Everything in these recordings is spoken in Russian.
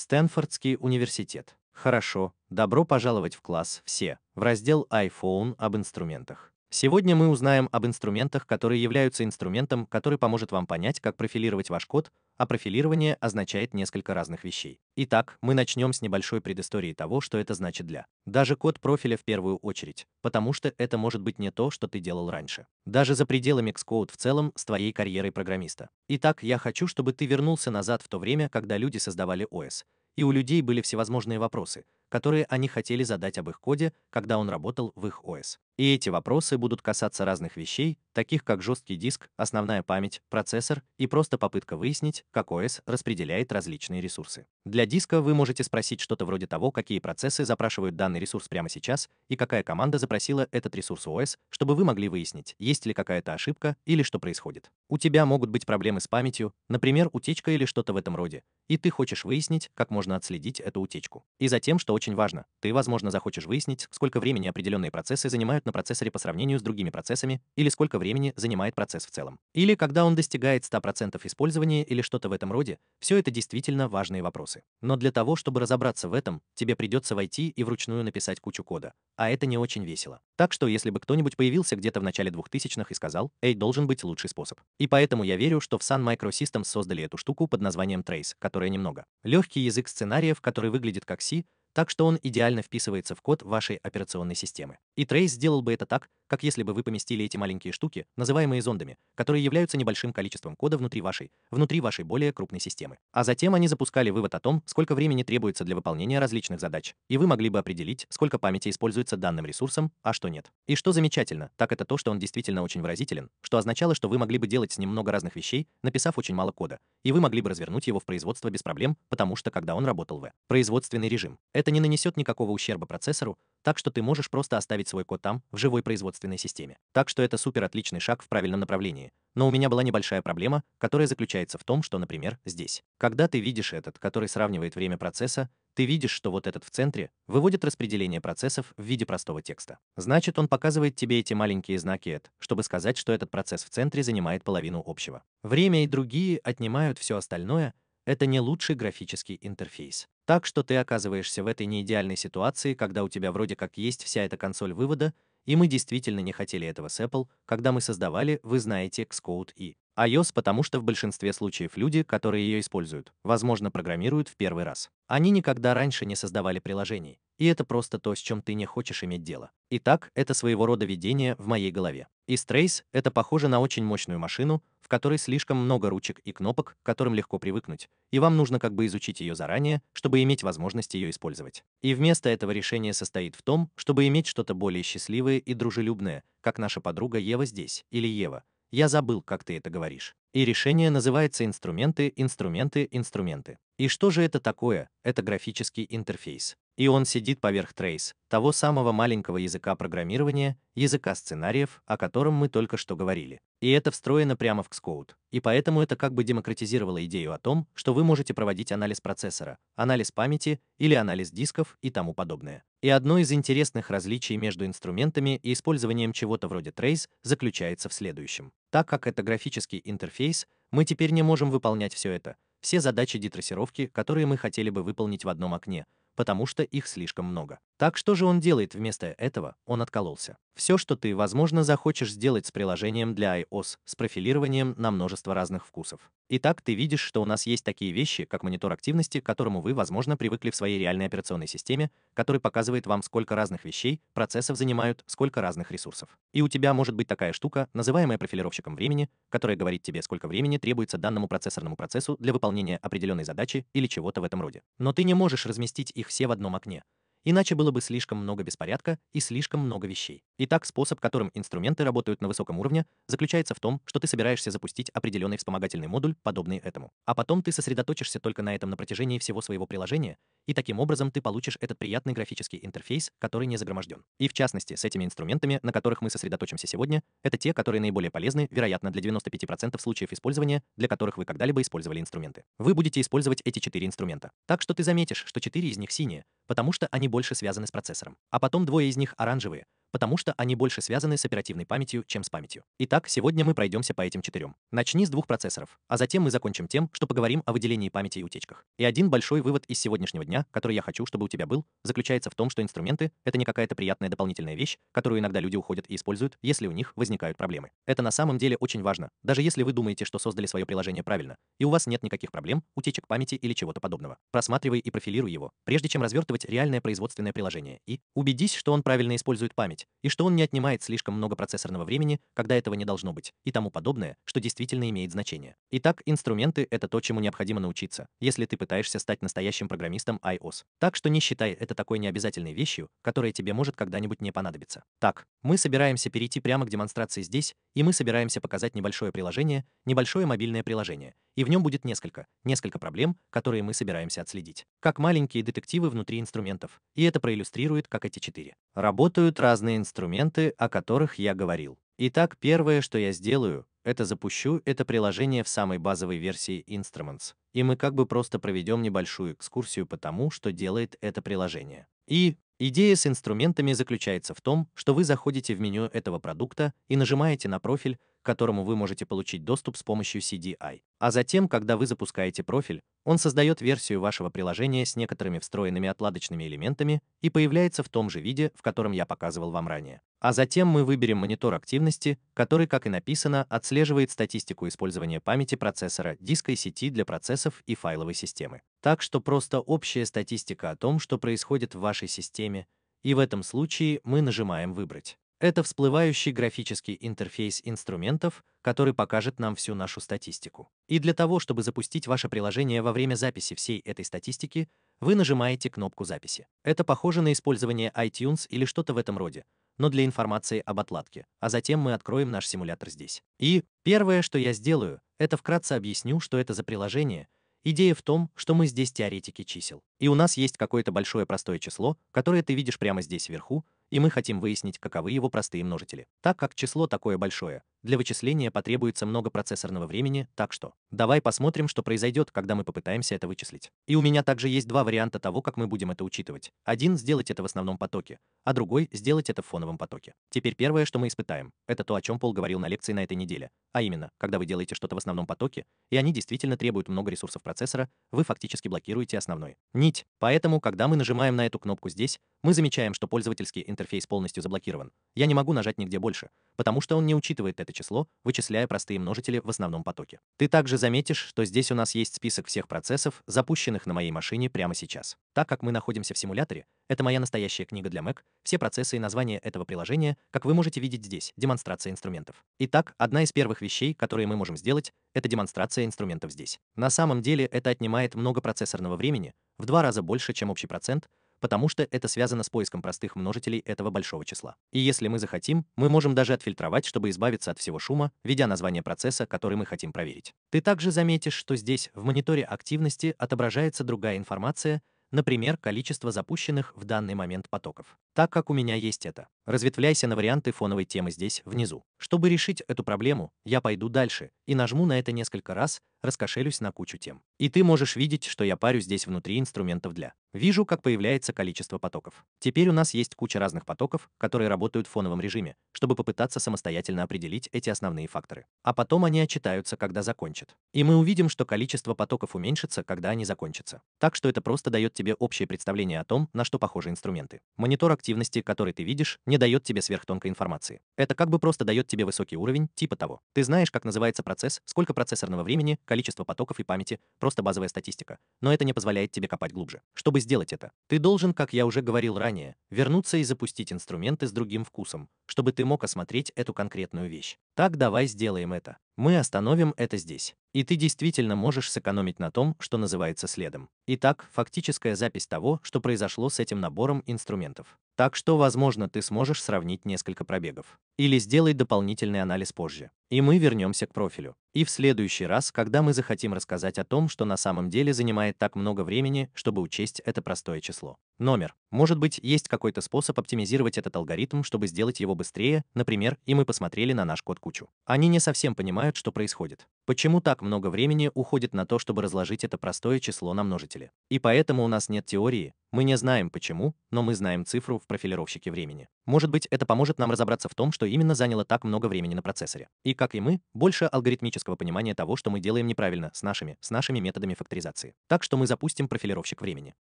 Стэнфордский университет. Хорошо, добро пожаловать в класс «Все» в раздел iPhone об инструментах. Сегодня мы узнаем об инструментах, которые являются инструментом, который поможет вам понять, как профилировать ваш код, а профилирование означает несколько разных вещей. Итак, мы начнем с небольшой предыстории того, что это значит для. Даже код профиля в первую очередь, потому что это может быть не то, что ты делал раньше. Даже за пределами Xcode в целом с твоей карьерой программиста. Итак, я хочу, чтобы ты вернулся назад в то время, когда люди создавали ОС. И у людей были всевозможные вопросы – которые они хотели задать об их коде, когда он работал в их ОС. И эти вопросы будут касаться разных вещей, таких как жесткий диск, основная память, процессор и просто попытка выяснить, как ОС распределяет различные ресурсы. Для диска вы можете спросить что-то вроде того, какие процессы запрашивают данный ресурс прямо сейчас и какая команда запросила этот ресурс ОС, чтобы вы могли выяснить, есть ли какая-то ошибка или что происходит. У тебя могут быть проблемы с памятью, например, утечка или что-то в этом роде, и ты хочешь выяснить, как можно отследить эту утечку. И затем, что очень важно. Ты, возможно, захочешь выяснить, сколько времени определенные процессы занимают на процессоре по сравнению с другими процессами, или сколько времени занимает процесс в целом. Или когда он достигает 100% использования или что-то в этом роде, все это действительно важные вопросы. Но для того, чтобы разобраться в этом, тебе придется войти и вручную написать кучу кода. А это не очень весело. Так что, если бы кто-нибудь появился где-то в начале 2000-х и сказал, эй, должен быть лучший способ. И поэтому я верю, что в Sun Microsystems создали эту штуку под названием Trace, которая немного. Легкий язык сценариев, который выглядит как C, так что он идеально вписывается в код вашей операционной системы. И Трейс сделал бы это так, как если бы вы поместили эти маленькие штуки, называемые зондами, которые являются небольшим количеством кода внутри вашей, внутри вашей более крупной системы. А затем они запускали вывод о том, сколько времени требуется для выполнения различных задач, и вы могли бы определить, сколько памяти используется данным ресурсом, а что нет. И что замечательно, так это то, что он действительно очень выразителен, что означало, что вы могли бы делать с ним много разных вещей, написав очень мало кода, и вы могли бы развернуть его в производство без проблем, потому что когда он работал в производственный режим, это не нанесет никакого ущерба процессору, так что ты можешь просто оставить свой код там, в живой производственной системе. Так что это супер отличный шаг в правильном направлении. Но у меня была небольшая проблема, которая заключается в том, что, например, здесь. Когда ты видишь этот, который сравнивает время процесса, ты видишь, что вот этот в центре выводит распределение процессов в виде простого текста. Значит, он показывает тебе эти маленькие знаки «эт», чтобы сказать, что этот процесс в центре занимает половину общего. Время и другие отнимают все остальное, это не лучший графический интерфейс. Так что ты оказываешься в этой неидеальной ситуации, когда у тебя вроде как есть вся эта консоль вывода, и мы действительно не хотели этого с Apple, когда мы создавали, вы знаете, Xcode и iOS, потому что в большинстве случаев люди, которые ее используют, возможно, программируют в первый раз. Они никогда раньше не создавали приложений, и это просто то, с чем ты не хочешь иметь дело. Итак, это своего рода видение в моей голове. И Стрейс — это похоже на очень мощную машину, в которой слишком много ручек и кнопок, к которым легко привыкнуть, и вам нужно как бы изучить ее заранее, чтобы иметь возможность ее использовать. И вместо этого решение состоит в том, чтобы иметь что-то более счастливое и дружелюбное, как наша подруга Ева здесь, или Ева. Я забыл, как ты это говоришь. И решение называется «Инструменты, инструменты, инструменты». И что же это такое? Это графический интерфейс. И он сидит поверх трейс, того самого маленького языка программирования, языка сценариев, о котором мы только что говорили. И это встроено прямо в Xcode. И поэтому это как бы демократизировало идею о том, что вы можете проводить анализ процессора, анализ памяти или анализ дисков и тому подобное. И одно из интересных различий между инструментами и использованием чего-то вроде Trace заключается в следующем. Так как это графический интерфейс, мы теперь не можем выполнять все это, все задачи детрассировки, которые мы хотели бы выполнить в одном окне, потому что их слишком много. Так что же он делает вместо этого? Он откололся. Все, что ты, возможно, захочешь сделать с приложением для iOS, с профилированием на множество разных вкусов. Итак, ты видишь, что у нас есть такие вещи, как монитор активности, к которому вы, возможно, привыкли в своей реальной операционной системе, который показывает вам, сколько разных вещей, процессов занимают, сколько разных ресурсов. И у тебя может быть такая штука, называемая профилировщиком времени, которая говорит тебе, сколько времени требуется данному процессорному процессу для выполнения определенной задачи или чего-то в этом роде. Но ты не можешь разместить их все в одном окне Иначе было бы слишком много беспорядка и слишком много вещей. Итак, способ, которым инструменты работают на высоком уровне, заключается в том, что ты собираешься запустить определенный вспомогательный модуль, подобный этому. А потом ты сосредоточишься только на этом на протяжении всего своего приложения и таким образом ты получишь этот приятный графический интерфейс, который не загроможден. И в частности, с этими инструментами, на которых мы сосредоточимся сегодня, это те, которые наиболее полезны, вероятно, для 95% случаев использования, для которых вы когда-либо использовали инструменты. Вы будете использовать эти четыре инструмента. Так что ты заметишь, что четыре из них синие, потому что они больше связаны с процессором. А потом двое из них оранжевые, потому что они больше связаны с оперативной памятью, чем с памятью. Итак, сегодня мы пройдемся по этим четырем. Начни с двух процессоров, а затем мы закончим тем, что поговорим о выделении памяти и утечках. И один большой вывод из сегодняшнего дня, который я хочу, чтобы у тебя был, заключается в том, что инструменты — это не какая-то приятная дополнительная вещь, которую иногда люди уходят и используют, если у них возникают проблемы. Это на самом деле очень важно, даже если вы думаете, что создали свое приложение правильно, и у вас нет никаких проблем, утечек памяти или чего-то подобного. Просматривай и профилируй его, прежде чем развертывать реальное производственное приложение, и убедись, что он правильно использует память, память, и что он не отнимает слишком много процессорного времени, когда этого не должно быть, и тому подобное, что действительно имеет значение. Итак, инструменты — это то, чему необходимо научиться, если ты пытаешься стать настоящим программистом iOS. Так что не считай это такой необязательной вещью, которая тебе может когда-нибудь не понадобиться. Так, мы собираемся перейти прямо к демонстрации здесь, и мы собираемся показать небольшое приложение, небольшое мобильное приложение, и в нем будет несколько, несколько проблем, которые мы собираемся отследить, как маленькие детективы внутри инструментов, и это проиллюстрирует, как эти четыре. Работают разные инструменты, о которых я говорил. Итак, первое, что я сделаю, это запущу это приложение в самой базовой версии Instruments, и мы как бы просто проведем небольшую экскурсию по тому, что делает это приложение. И Идея с инструментами заключается в том, что вы заходите в меню этого продукта и нажимаете на профиль, к которому вы можете получить доступ с помощью CDI. А затем, когда вы запускаете профиль, он создает версию вашего приложения с некоторыми встроенными отладочными элементами и появляется в том же виде, в котором я показывал вам ранее. А затем мы выберем монитор активности, который, как и написано, отслеживает статистику использования памяти процессора, диска и сети для процессов и файловой системы. Так что просто общая статистика о том, что происходит в вашей системе, и в этом случае мы нажимаем «Выбрать». Это всплывающий графический интерфейс инструментов, который покажет нам всю нашу статистику. И для того, чтобы запустить ваше приложение во время записи всей этой статистики, вы нажимаете кнопку записи. Это похоже на использование iTunes или что-то в этом роде, но для информации об отладке. А затем мы откроем наш симулятор здесь. И первое, что я сделаю, это вкратце объясню, что это за приложение. Идея в том, что мы здесь теоретики чисел. И у нас есть какое-то большое простое число, которое ты видишь прямо здесь вверху, и мы хотим выяснить, каковы его простые множители. Так как число такое большое, для вычисления потребуется много процессорного времени, так что давай посмотрим, что произойдет, когда мы попытаемся это вычислить. И у меня также есть два варианта того, как мы будем это учитывать. Один — сделать это в основном потоке, а другой — сделать это в фоновом потоке. Теперь первое, что мы испытаем, это то, о чем Пол говорил на лекции на этой неделе. А именно, когда вы делаете что-то в основном потоке, и они действительно требуют много ресурсов процессора, вы фактически блокируете основной нить. Поэтому, когда мы нажимаем на эту кнопку здесь, мы замечаем, что пользовательский интерфейс полностью заблокирован. Я не могу нажать нигде больше, потому что он не учитывает это это число, вычисляя простые множители в основном потоке. Ты также заметишь, что здесь у нас есть список всех процессов, запущенных на моей машине прямо сейчас. Так как мы находимся в симуляторе, это моя настоящая книга для Mac, все процессы и названия этого приложения, как вы можете видеть здесь, демонстрация инструментов. Итак, одна из первых вещей, которые мы можем сделать, это демонстрация инструментов здесь. На самом деле это отнимает много процессорного времени, в два раза больше, чем общий процент, потому что это связано с поиском простых множителей этого большого числа. И если мы захотим, мы можем даже отфильтровать, чтобы избавиться от всего шума, введя название процесса, который мы хотим проверить. Ты также заметишь, что здесь в мониторе активности отображается другая информация, например, количество запущенных в данный момент потоков. Так как у меня есть это, разветвляйся на варианты фоновой темы здесь, внизу. Чтобы решить эту проблему, я пойду дальше и нажму на это несколько раз, раскошелюсь на кучу тем. И ты можешь видеть, что я парю здесь внутри инструментов для. Вижу, как появляется количество потоков. Теперь у нас есть куча разных потоков, которые работают в фоновом режиме, чтобы попытаться самостоятельно определить эти основные факторы. А потом они отчитаются, когда закончат. И мы увидим, что количество потоков уменьшится, когда они закончатся. Так что это просто дает тебе общее представление о том, на что похожи инструменты. Монитор активности, который ты видишь, не дает тебе сверхтонкой информации. Это как бы просто дает тебе высокий уровень, типа того. Ты знаешь, как называется процесс, сколько процессорного времени, количество потоков и памяти, просто базовая статистика, но это не позволяет тебе копать глубже. Чтобы сделать это, ты должен, как я уже говорил ранее, вернуться и запустить инструменты с другим вкусом, чтобы ты мог осмотреть эту конкретную вещь. Так давай сделаем это. Мы остановим это здесь. И ты действительно можешь сэкономить на том, что называется следом. Итак, фактическая запись того, что произошло с этим набором инструментов. Так что, возможно, ты сможешь сравнить несколько пробегов или сделать дополнительный анализ позже. И мы вернемся к профилю. И в следующий раз, когда мы захотим рассказать о том, что на самом деле занимает так много времени, чтобы учесть это простое число. Номер. Может быть, есть какой-то способ оптимизировать этот алгоритм, чтобы сделать его быстрее, например, и мы посмотрели на наш код кучу. Они не совсем понимают, что происходит. Почему так много времени уходит на то, чтобы разложить это простое число на множители? И поэтому у нас нет теории, мы не знаем почему, но мы знаем цифру в профилировщике времени. Может быть, это поможет нам разобраться в том, что что именно заняло так много времени на процессоре. И, как и мы, больше алгоритмического понимания того, что мы делаем неправильно с нашими, с нашими методами факторизации. Так что мы запустим профилировщик времени.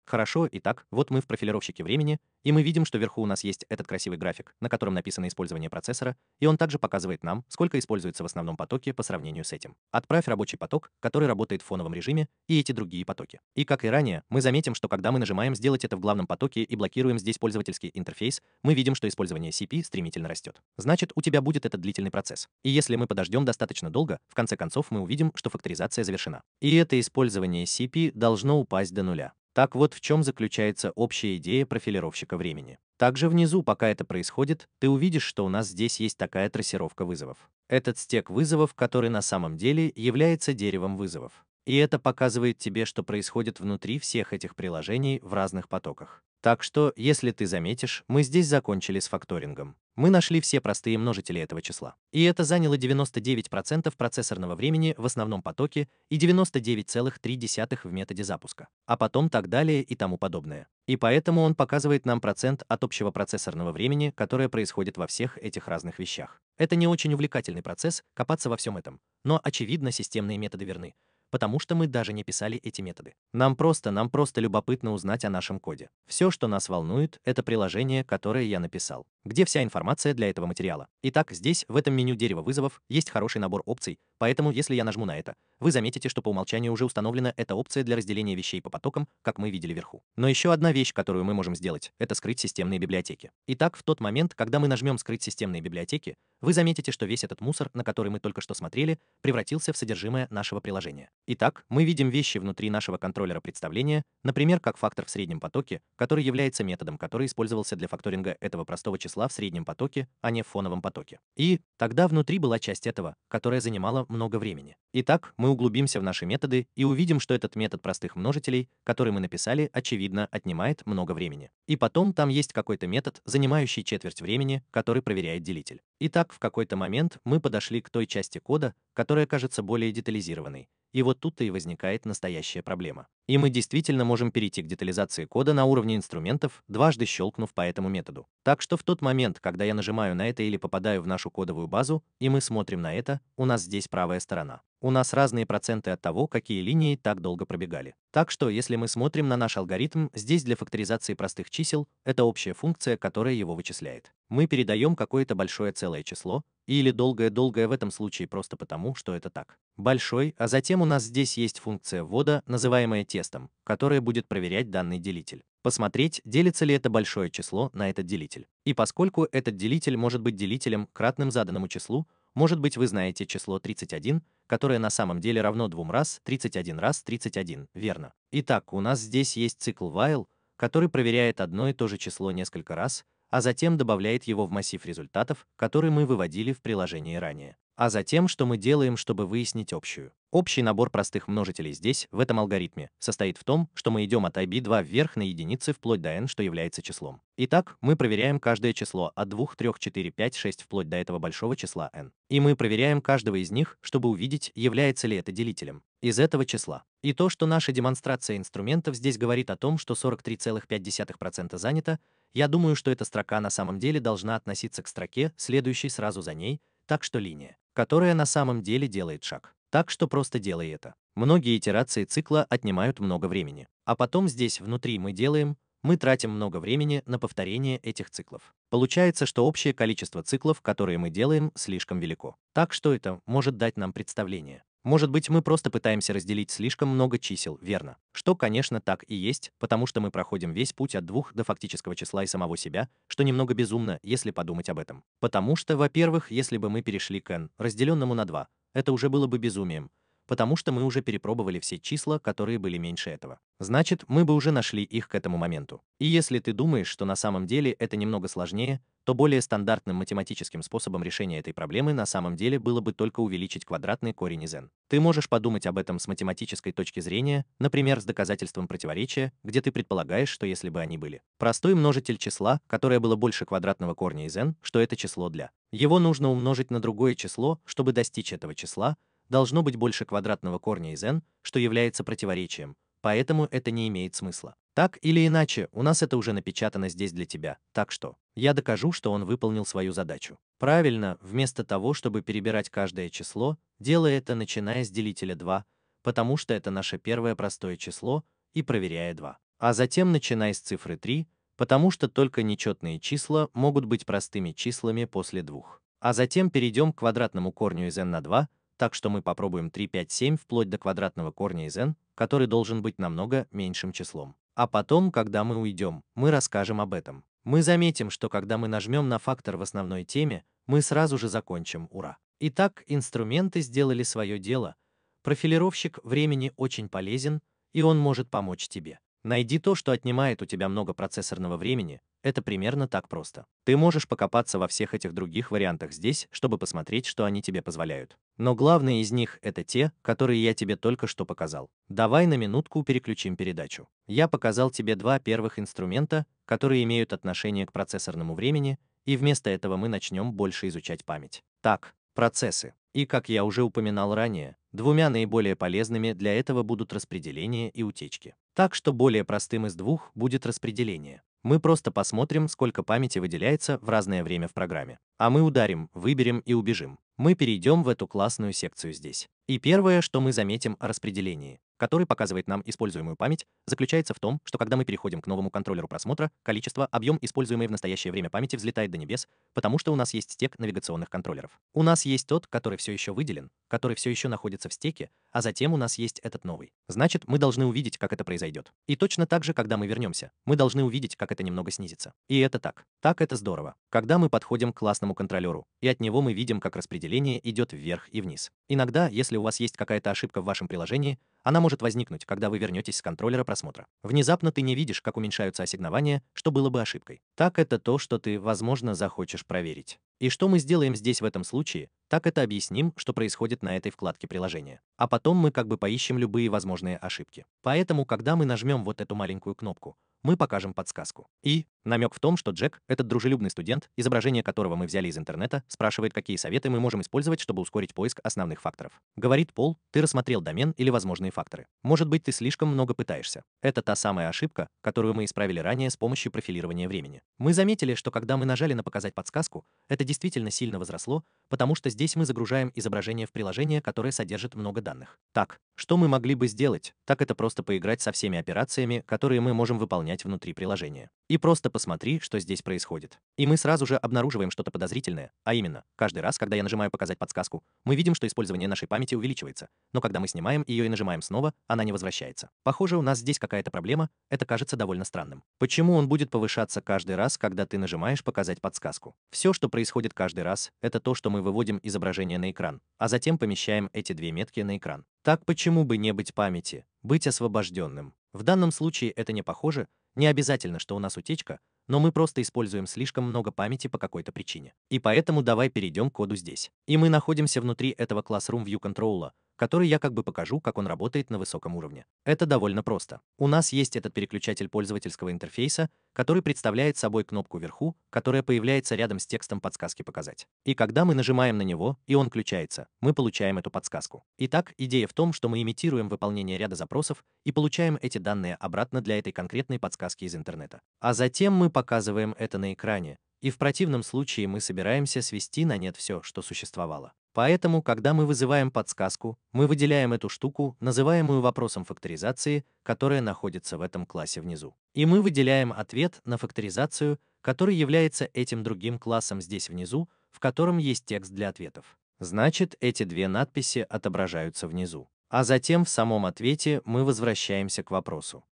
Хорошо, итак, вот мы в профилировщике времени, и мы видим, что вверху у нас есть этот красивый график, на котором написано использование процессора, и он также показывает нам, сколько используется в основном потоке по сравнению с этим. Отправь рабочий поток, который работает в фоновом режиме, и эти другие потоки. И как и ранее, мы заметим, что когда мы нажимаем сделать это в главном потоке и блокируем здесь пользовательский интерфейс, мы видим, что использование CP стремительно растет. Значит, у тебя будет этот длительный процесс. И если мы подождем достаточно долго, в конце концов мы увидим, что факторизация завершена. И это использование CP должно упасть до нуля. Так вот в чем заключается общая идея профилировщика времени. Также внизу, пока это происходит, ты увидишь, что у нас здесь есть такая трассировка вызовов. Этот стек вызовов, который на самом деле является деревом вызовов. И это показывает тебе, что происходит внутри всех этих приложений в разных потоках. Так что, если ты заметишь, мы здесь закончили с факторингом. Мы нашли все простые множители этого числа. И это заняло 99% процессорного времени в основном потоке и 99,3 в методе запуска. А потом так далее и тому подобное. И поэтому он показывает нам процент от общего процессорного времени, которое происходит во всех этих разных вещах. Это не очень увлекательный процесс, копаться во всем этом. Но, очевидно, системные методы верны потому что мы даже не писали эти методы. Нам просто, нам просто любопытно узнать о нашем коде. Все, что нас волнует, это приложение, которое я написал где вся информация для этого материала. Итак, здесь, в этом меню дерева вызовов, есть хороший набор опций, поэтому если я нажму на это, вы заметите, что по умолчанию уже установлена эта опция для разделения вещей по потокам, как мы видели вверху. Но еще одна вещь, которую мы можем сделать, это скрыть системные библиотеки. Итак, в тот момент, когда мы нажмем «Скрыть системные библиотеки», вы заметите, что весь этот мусор, на который мы только что смотрели, превратился в содержимое нашего приложения. Итак, мы видим вещи внутри нашего контроллера представления, например, как фактор в среднем потоке, который является методом, который использовался для факторинга этого простого числа росла в среднем потоке, а не в фоновом потоке. И тогда внутри была часть этого, которая занимала много времени. Итак, мы углубимся в наши методы и увидим, что этот метод простых множителей, который мы написали, очевидно, отнимает много времени. И потом там есть какой-то метод, занимающий четверть времени, который проверяет делитель. Итак, в какой-то момент мы подошли к той части кода, которая кажется более детализированной, и вот тут-то и возникает настоящая проблема. И мы действительно можем перейти к детализации кода на уровне инструментов, дважды щелкнув по этому методу. Так что в тот момент, когда я нажимаю на это или попадаю в нашу кодовую базу, и мы смотрим на это, у нас здесь правая сторона. У нас разные проценты от того, какие линии так долго пробегали. Так что, если мы смотрим на наш алгоритм, здесь для факторизации простых чисел это общая функция, которая его вычисляет. Мы передаем какое-то большое целое число, или долгое-долгое в этом случае просто потому, что это так. Большой, а затем у нас здесь есть функция ввода, называемая тестом, которая будет проверять данный делитель. Посмотреть, делится ли это большое число на этот делитель. И поскольку этот делитель может быть делителем, кратным заданному числу, может быть, вы знаете число 31, которое на самом деле равно 2 раз 31 раз 31, верно? Итак, у нас здесь есть цикл while, который проверяет одно и то же число несколько раз, а затем добавляет его в массив результатов, который мы выводили в приложении ранее а затем, что мы делаем, чтобы выяснить общую. Общий набор простых множителей здесь, в этом алгоритме, состоит в том, что мы идем от IB2 вверх на единицы вплоть до n, что является числом. Итак, мы проверяем каждое число от 2, 3, 4, 5, 6 вплоть до этого большого числа n. И мы проверяем каждого из них, чтобы увидеть, является ли это делителем из этого числа. И то, что наша демонстрация инструментов здесь говорит о том, что 43,5% занято, я думаю, что эта строка на самом деле должна относиться к строке, следующей сразу за ней, так что линия которая на самом деле делает шаг. Так что просто делай это. Многие итерации цикла отнимают много времени. А потом здесь внутри мы делаем, мы тратим много времени на повторение этих циклов. Получается, что общее количество циклов, которые мы делаем, слишком велико. Так что это может дать нам представление, может быть, мы просто пытаемся разделить слишком много чисел, верно? Что, конечно, так и есть, потому что мы проходим весь путь от двух до фактического числа и самого себя, что немного безумно, если подумать об этом. Потому что, во-первых, если бы мы перешли к n, разделенному на 2, это уже было бы безумием, потому что мы уже перепробовали все числа, которые были меньше этого. Значит, мы бы уже нашли их к этому моменту. И если ты думаешь, что на самом деле это немного сложнее, то более стандартным математическим способом решения этой проблемы на самом деле было бы только увеличить квадратный корень из n. Ты можешь подумать об этом с математической точки зрения, например, с доказательством противоречия, где ты предполагаешь, что если бы они были. Простой множитель числа, которое было больше квадратного корня из n, что это число для. Его нужно умножить на другое число, чтобы достичь этого числа, должно быть больше квадратного корня из n, что является противоречием, поэтому это не имеет смысла. Так или иначе, у нас это уже напечатано здесь для тебя, так что я докажу, что он выполнил свою задачу. Правильно, вместо того, чтобы перебирать каждое число, делая это начиная с делителя 2, потому что это наше первое простое число, и проверяя 2. А затем начиная с цифры 3, потому что только нечетные числа могут быть простыми числами после 2. А затем перейдем к квадратному корню из n на 2, так что мы попробуем 3, 5, 7 вплоть до квадратного корня из n, который должен быть намного меньшим числом. А потом, когда мы уйдем, мы расскажем об этом. Мы заметим, что когда мы нажмем на фактор в основной теме, мы сразу же закончим «Ура!». Итак, инструменты сделали свое дело. Профилировщик времени очень полезен, и он может помочь тебе. Найди то, что отнимает у тебя много процессорного времени, это примерно так просто. Ты можешь покопаться во всех этих других вариантах здесь, чтобы посмотреть, что они тебе позволяют. Но главные из них — это те, которые я тебе только что показал. Давай на минутку переключим передачу. Я показал тебе два первых инструмента, которые имеют отношение к процессорному времени, и вместо этого мы начнем больше изучать память. Так, процессы. И, как я уже упоминал ранее, двумя наиболее полезными для этого будут распределение и утечки. Так что более простым из двух будет распределение. Мы просто посмотрим, сколько памяти выделяется в разное время в программе. А мы ударим, выберем и убежим. Мы перейдем в эту классную секцию здесь. И первое, что мы заметим о распределении, который показывает нам используемую память, заключается в том, что когда мы переходим к новому контроллеру просмотра, количество, объем используемой в настоящее время памяти взлетает до небес, потому что у нас есть стек навигационных контроллеров. У нас есть тот, который все еще выделен, который все еще находится в стеке, а затем у нас есть этот новый. Значит, мы должны увидеть, как это произойдет. И точно так же, когда мы вернемся, мы должны увидеть, как это немного снизится. И это так. Так это здорово. Когда мы подходим к классному контроллеру, и от него мы видим, как распределение идет вверх и вниз. Иногда, если у вас есть какая-то ошибка в вашем приложении, она может возникнуть, когда вы вернетесь с контроллера просмотра. Внезапно ты не видишь, как уменьшаются ассигнования, что было бы ошибкой. Так это то, что ты, возможно, захочешь проверить. И что мы сделаем здесь в этом случае, так это объясним, что происходит на этой вкладке приложения. А потом мы как бы поищем любые возможные ошибки. Поэтому, когда мы нажмем вот эту маленькую кнопку, мы покажем подсказку. И намек в том, что Джек, этот дружелюбный студент, изображение которого мы взяли из интернета, спрашивает, какие советы мы можем использовать, чтобы ускорить поиск основных факторов. Говорит Пол, ты рассмотрел домен или возможные факторы. Может быть, ты слишком много пытаешься. Это та самая ошибка, которую мы исправили ранее с помощью профилирования времени. Мы заметили, что когда мы нажали на показать подсказку, это действительно сильно возросло, потому что здесь мы загружаем изображение в приложение, которое содержит много данных. Так, что мы могли бы сделать, так это просто поиграть со всеми операциями, которые мы можем выполнять внутри приложения. И просто посмотри, что здесь происходит. И мы сразу же обнаруживаем что-то подозрительное, а именно, каждый раз, когда я нажимаю «Показать подсказку», мы видим, что использование нашей памяти увеличивается, но когда мы снимаем ее и нажимаем снова, она не возвращается. Похоже, у нас здесь какая-то проблема, это кажется довольно странным. Почему он будет повышаться каждый раз, когда ты нажимаешь «Показать подсказку»? Все, что происходит каждый раз, это то, что мы мы выводим изображение на экран, а затем помещаем эти две метки на экран. Так почему бы не быть памяти, быть освобожденным? В данном случае это не похоже, не обязательно, что у нас утечка, но мы просто используем слишком много памяти по какой-то причине. И поэтому давай перейдем к коду здесь. И мы находимся внутри этого Classroom View Control, который я как бы покажу, как он работает на высоком уровне. Это довольно просто. У нас есть этот переключатель пользовательского интерфейса, который представляет собой кнопку вверху, которая появляется рядом с текстом подсказки «Показать». И когда мы нажимаем на него, и он включается, мы получаем эту подсказку. Итак, идея в том, что мы имитируем выполнение ряда запросов и получаем эти данные обратно для этой конкретной подсказки из интернета. А затем мы показываем это на экране, и в противном случае мы собираемся свести на нет все, что существовало. Поэтому, когда мы вызываем подсказку, мы выделяем эту штуку, называемую вопросом факторизации, которая находится в этом классе внизу. И мы выделяем ответ на факторизацию, который является этим другим классом здесь внизу, в котором есть текст для ответов. Значит, эти две надписи отображаются внизу. А затем в самом ответе мы возвращаемся к вопросу.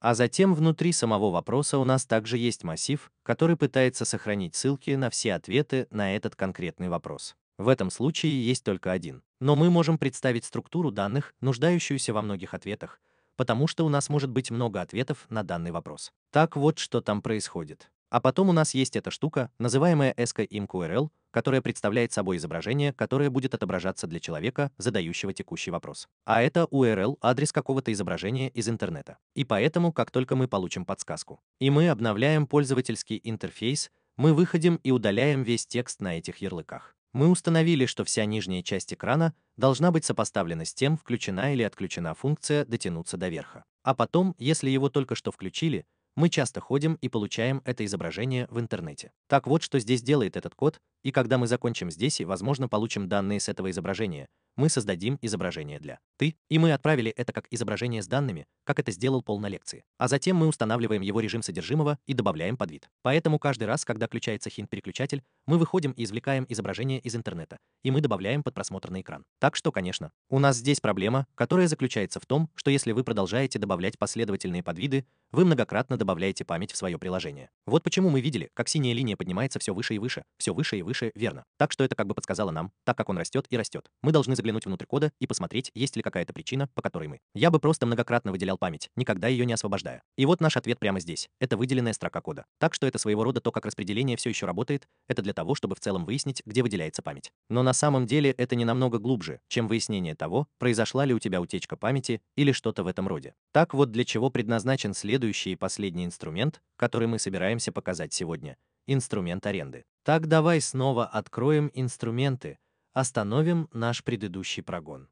А затем внутри самого вопроса у нас также есть массив, который пытается сохранить ссылки на все ответы на этот конкретный вопрос. В этом случае есть только один. Но мы можем представить структуру данных, нуждающуюся во многих ответах, потому что у нас может быть много ответов на данный вопрос. Так вот, что там происходит. А потом у нас есть эта штука, называемая SKIMQRL, которая представляет собой изображение, которое будет отображаться для человека, задающего текущий вопрос. А это URL, адрес какого-то изображения из интернета. И поэтому, как только мы получим подсказку, и мы обновляем пользовательский интерфейс, мы выходим и удаляем весь текст на этих ярлыках. Мы установили, что вся нижняя часть экрана должна быть сопоставлена с тем, включена или отключена функция «дотянуться до верха». А потом, если его только что включили, мы часто ходим и получаем это изображение в интернете. Так вот, что здесь делает этот код, и когда мы закончим здесь и, возможно, получим данные с этого изображения, мы создадим изображение для «ты», и мы отправили это как изображение с данными, как это сделал Пол на лекции. А затем мы устанавливаем его режим содержимого и добавляем подвид. Поэтому каждый раз, когда включается хинт-переключатель, мы выходим и извлекаем изображение из интернета, и мы добавляем под просмотр на экран. Так что, конечно, у нас здесь проблема, которая заключается в том, что если вы продолжаете добавлять последовательные подвиды, вы многократно добавляете память в свое приложение. Вот почему мы видели, как синяя линия поднимается все выше и выше, все выше и выше, верно. Так что это как бы подсказало нам, так как он растет и растет. Мы должны заглянуть заглянуть внутрь кода и посмотреть, есть ли какая-то причина, по которой мы. Я бы просто многократно выделял память, никогда ее не освобождая. И вот наш ответ прямо здесь. Это выделенная строка кода. Так что это своего рода то, как распределение все еще работает, это для того, чтобы в целом выяснить, где выделяется память. Но на самом деле это не намного глубже, чем выяснение того, произошла ли у тебя утечка памяти или что-то в этом роде. Так вот для чего предназначен следующий и последний инструмент, который мы собираемся показать сегодня – инструмент аренды. Так давай снова откроем инструменты – остановим наш предыдущий прогон.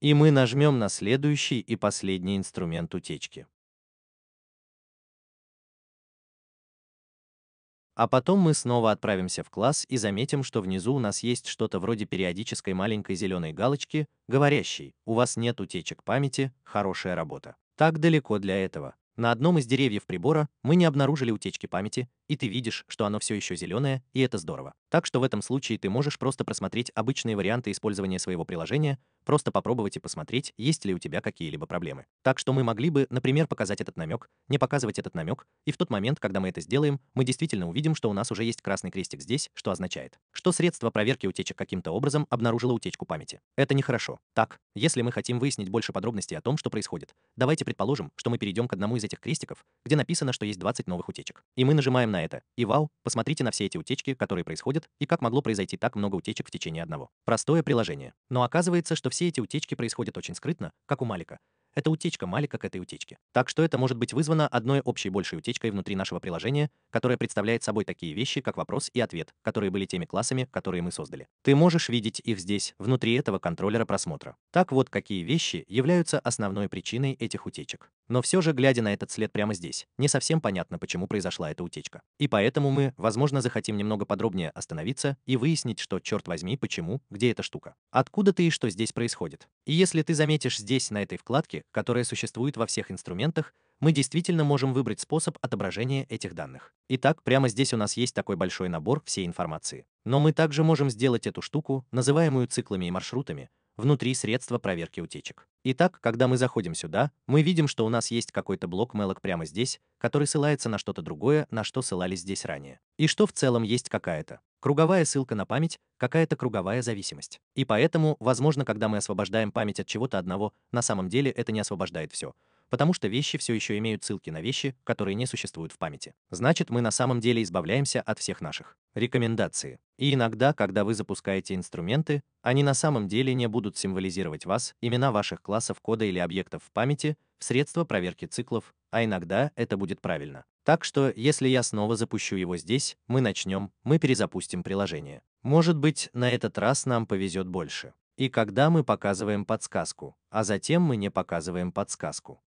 И мы нажмем на следующий и последний инструмент утечки. А потом мы снова отправимся в класс и заметим, что внизу у нас есть что-то вроде периодической маленькой зеленой галочки, говорящей «У вас нет утечек памяти, хорошая работа». Так далеко для этого. На одном из деревьев прибора мы не обнаружили утечки памяти, и ты видишь, что оно все еще зеленое, и это здорово. Так что в этом случае ты можешь просто просмотреть обычные варианты использования своего приложения, просто попробовать и посмотреть, есть ли у тебя какие-либо проблемы. Так что мы могли бы, например, показать этот намек, не показывать этот намек, и в тот момент, когда мы это сделаем, мы действительно увидим, что у нас уже есть красный крестик здесь, что означает, что средство проверки утечек каким-то образом обнаружило утечку памяти. Это нехорошо. Так, если мы хотим выяснить больше подробностей о том, что происходит, давайте предположим, что мы перейдем к одному из этих крестиков, где написано, что есть 20 новых утечек. И мы нажимаем на на это. И вау, посмотрите на все эти утечки, которые происходят, и как могло произойти так много утечек в течение одного. Простое приложение. Но оказывается, что все эти утечки происходят очень скрытно, как у Малика. Это утечка Малика к этой утечке. Так что это может быть вызвано одной общей большей утечкой внутри нашего приложения, которая представляет собой такие вещи, как вопрос и ответ, которые были теми классами, которые мы создали. Ты можешь видеть их здесь, внутри этого контроллера просмотра. Так вот, какие вещи являются основной причиной этих утечек. Но все же, глядя на этот след прямо здесь, не совсем понятно, почему произошла эта утечка. И поэтому мы, возможно, захотим немного подробнее остановиться и выяснить, что, черт возьми, почему, где эта штука. Откуда ты и что здесь происходит. И если ты заметишь здесь, на этой вкладке, которая существует во всех инструментах, мы действительно можем выбрать способ отображения этих данных. Итак, прямо здесь у нас есть такой большой набор всей информации. Но мы также можем сделать эту штуку, называемую циклами и маршрутами, внутри средства проверки утечек. Итак, когда мы заходим сюда, мы видим, что у нас есть какой-то блок мелок прямо здесь, который ссылается на что-то другое, на что ссылались здесь ранее. И что в целом есть какая-то круговая ссылка на память, какая-то круговая зависимость. И поэтому, возможно, когда мы освобождаем память от чего-то одного, на самом деле это не освобождает все потому что вещи все еще имеют ссылки на вещи, которые не существуют в памяти. Значит, мы на самом деле избавляемся от всех наших. Рекомендации. И иногда, когда вы запускаете инструменты, они на самом деле не будут символизировать вас, имена ваших классов кода или объектов в памяти, в средства проверки циклов, а иногда это будет правильно. Так что, если я снова запущу его здесь, мы начнем, мы перезапустим приложение. Может быть, на этот раз нам повезет больше. И когда мы показываем подсказку, а затем мы не показываем подсказку.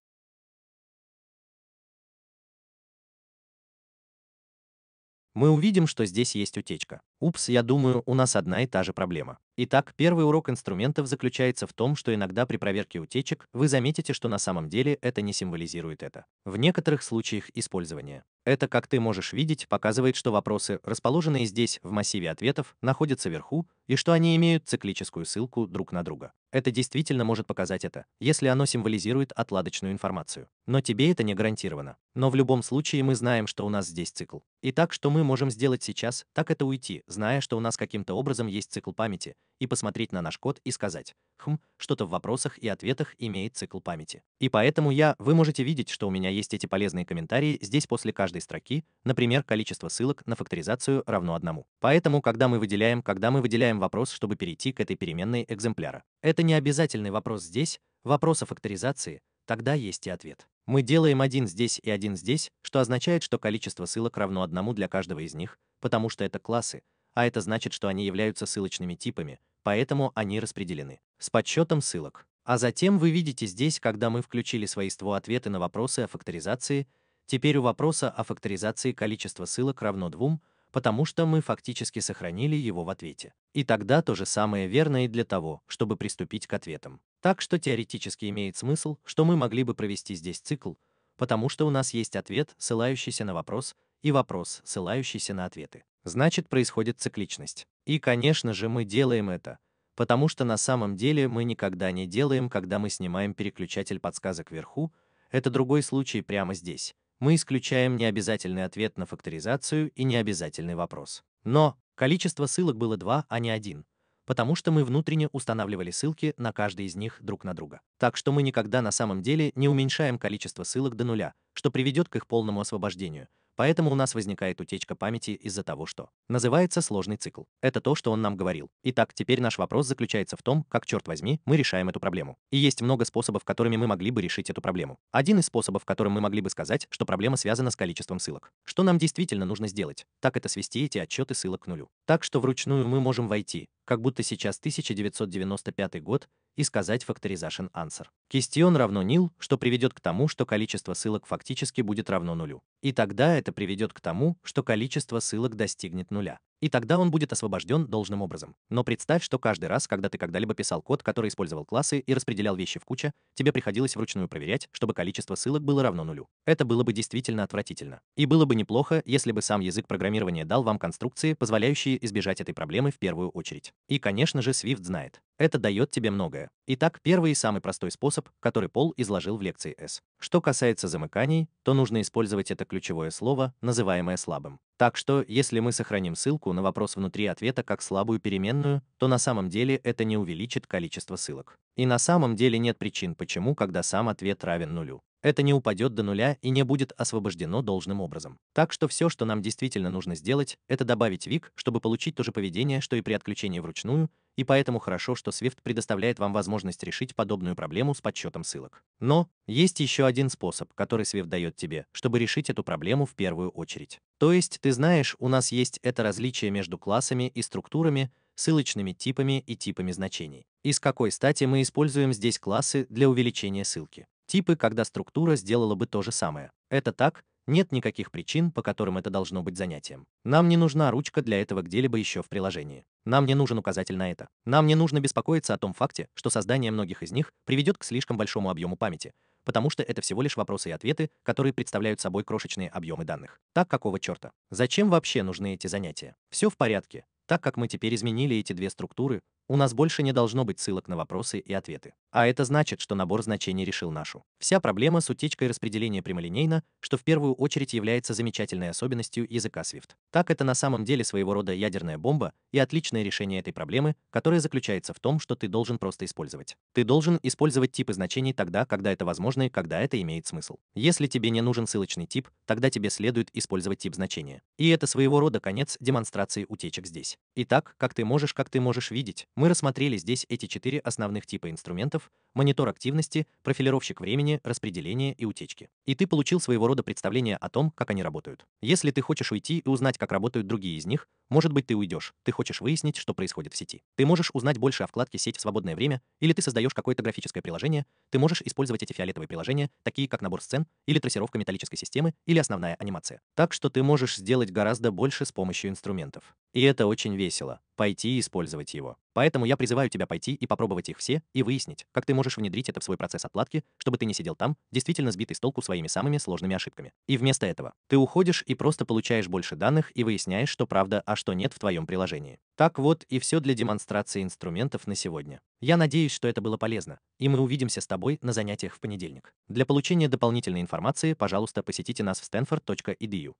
мы увидим, что здесь есть утечка. Упс, я думаю, у нас одна и та же проблема. Итак, первый урок инструментов заключается в том, что иногда при проверке утечек вы заметите, что на самом деле это не символизирует это. В некоторых случаях использования. Это, как ты можешь видеть, показывает, что вопросы, расположенные здесь, в массиве ответов, находятся вверху, и что они имеют циклическую ссылку друг на друга. Это действительно может показать это, если оно символизирует отладочную информацию. Но тебе это не гарантировано. Но в любом случае мы знаем, что у нас здесь цикл. Итак, что мы можем сделать сейчас, так это уйти, зная, что у нас каким-то образом есть цикл памяти, и посмотреть на наш код и сказать «Хм, что-то в вопросах и ответах имеет цикл памяти». И поэтому я, вы можете видеть, что у меня есть эти полезные комментарии здесь после каждой строки, например, количество ссылок на факторизацию равно одному. Поэтому, когда мы выделяем, когда мы выделяем вопрос, чтобы перейти к этой переменной экземпляра, это не обязательный вопрос здесь, вопрос о факторизации, тогда есть и ответ. Мы делаем один здесь и один здесь, что означает, что количество ссылок равно одному для каждого из них, потому что это классы, а это значит, что они являются ссылочными типами, поэтому они распределены с подсчетом ссылок. А затем вы видите здесь, когда мы включили свойство ответы на вопросы о факторизации, теперь у вопроса о факторизации количество ссылок равно двум, потому что мы фактически сохранили его в ответе. И тогда то же самое верно и для того, чтобы приступить к ответам. Так что теоретически имеет смысл, что мы могли бы провести здесь цикл, потому что у нас есть ответ, ссылающийся на вопрос, и вопрос, ссылающийся на ответы. Значит, происходит цикличность. И, конечно же, мы делаем это, потому что на самом деле мы никогда не делаем, когда мы снимаем переключатель подсказок вверху, это другой случай прямо здесь. Мы исключаем необязательный ответ на факторизацию и необязательный вопрос. Но количество ссылок было два, а не один, потому что мы внутренне устанавливали ссылки на каждый из них друг на друга. Так что мы никогда на самом деле не уменьшаем количество ссылок до нуля, что приведет к их полному освобождению – Поэтому у нас возникает утечка памяти из-за того, что называется сложный цикл. Это то, что он нам говорил. Итак, теперь наш вопрос заключается в том, как, черт возьми, мы решаем эту проблему. И есть много способов, которыми мы могли бы решить эту проблему. Один из способов, которым мы могли бы сказать, что проблема связана с количеством ссылок. Что нам действительно нужно сделать? Так это свести эти отчеты ссылок к нулю. Так что вручную мы можем войти как будто сейчас 1995 год, и сказать factorization answer. Кистион равно nil, что приведет к тому, что количество ссылок фактически будет равно нулю. И тогда это приведет к тому, что количество ссылок достигнет нуля и тогда он будет освобожден должным образом. Но представь, что каждый раз, когда ты когда-либо писал код, который использовал классы и распределял вещи в куче, тебе приходилось вручную проверять, чтобы количество ссылок было равно нулю. Это было бы действительно отвратительно. И было бы неплохо, если бы сам язык программирования дал вам конструкции, позволяющие избежать этой проблемы в первую очередь. И, конечно же, Swift знает. Это дает тебе многое. Итак, первый и самый простой способ, который Пол изложил в лекции S. Что касается замыканий, то нужно использовать это ключевое слово, называемое слабым. Так что, если мы сохраним ссылку на вопрос внутри ответа как слабую переменную, то на самом деле это не увеличит количество ссылок. И на самом деле нет причин, почему, когда сам ответ равен нулю это не упадет до нуля и не будет освобождено должным образом. Так что все, что нам действительно нужно сделать, это добавить вик, чтобы получить то же поведение, что и при отключении вручную, и поэтому хорошо, что Swift предоставляет вам возможность решить подобную проблему с подсчетом ссылок. Но есть еще один способ, который Swift дает тебе, чтобы решить эту проблему в первую очередь. То есть, ты знаешь, у нас есть это различие между классами и структурами, ссылочными типами и типами значений. И с какой стати мы используем здесь классы для увеличения ссылки? типы, когда структура сделала бы то же самое. Это так, нет никаких причин, по которым это должно быть занятием. Нам не нужна ручка для этого где-либо еще в приложении. Нам не нужен указатель на это. Нам не нужно беспокоиться о том факте, что создание многих из них приведет к слишком большому объему памяти, потому что это всего лишь вопросы и ответы, которые представляют собой крошечные объемы данных. Так какого черта? Зачем вообще нужны эти занятия? Все в порядке, так как мы теперь изменили эти две структуры, у нас больше не должно быть ссылок на вопросы и ответы. А это значит, что набор значений решил нашу. Вся проблема с утечкой распределения прямолинейно, что в первую очередь является замечательной особенностью языка Swift. Так это на самом деле своего рода ядерная бомба и отличное решение этой проблемы, которое заключается в том, что ты должен просто использовать. Ты должен использовать типы значений тогда, когда это возможно и когда это имеет смысл. Если тебе не нужен ссылочный тип, тогда тебе следует использовать тип значения. И это своего рода конец демонстрации утечек здесь. Итак, как ты можешь, как ты можешь видеть, мы рассмотрели здесь эти четыре основных типа инструментов – монитор активности, профилировщик времени, распределение и утечки. И ты получил своего рода представление о том, как они работают. Если ты хочешь уйти и узнать, как работают другие из них, может быть, ты уйдешь, ты хочешь выяснить, что происходит в сети. Ты можешь узнать больше о вкладке «Сеть в свободное время», или ты создаешь какое-то графическое приложение, ты можешь использовать эти фиолетовые приложения, такие как набор сцен, или трассировка металлической системы, или основная анимация. Так что ты можешь сделать гораздо больше с помощью инструментов. И это очень весело — пойти и использовать его. Поэтому я призываю тебя пойти и попробовать их все и выяснить, как ты можешь внедрить это в свой процесс отладки, чтобы ты не сидел там, действительно сбитый с толку своими самыми сложными ошибками. И вместо этого ты уходишь и просто получаешь больше данных и выясняешь, что правда, а что нет в твоем приложении. Так вот и все для демонстрации инструментов на сегодня. Я надеюсь, что это было полезно, и мы увидимся с тобой на занятиях в понедельник. Для получения дополнительной информации, пожалуйста, посетите нас в stanford.edu.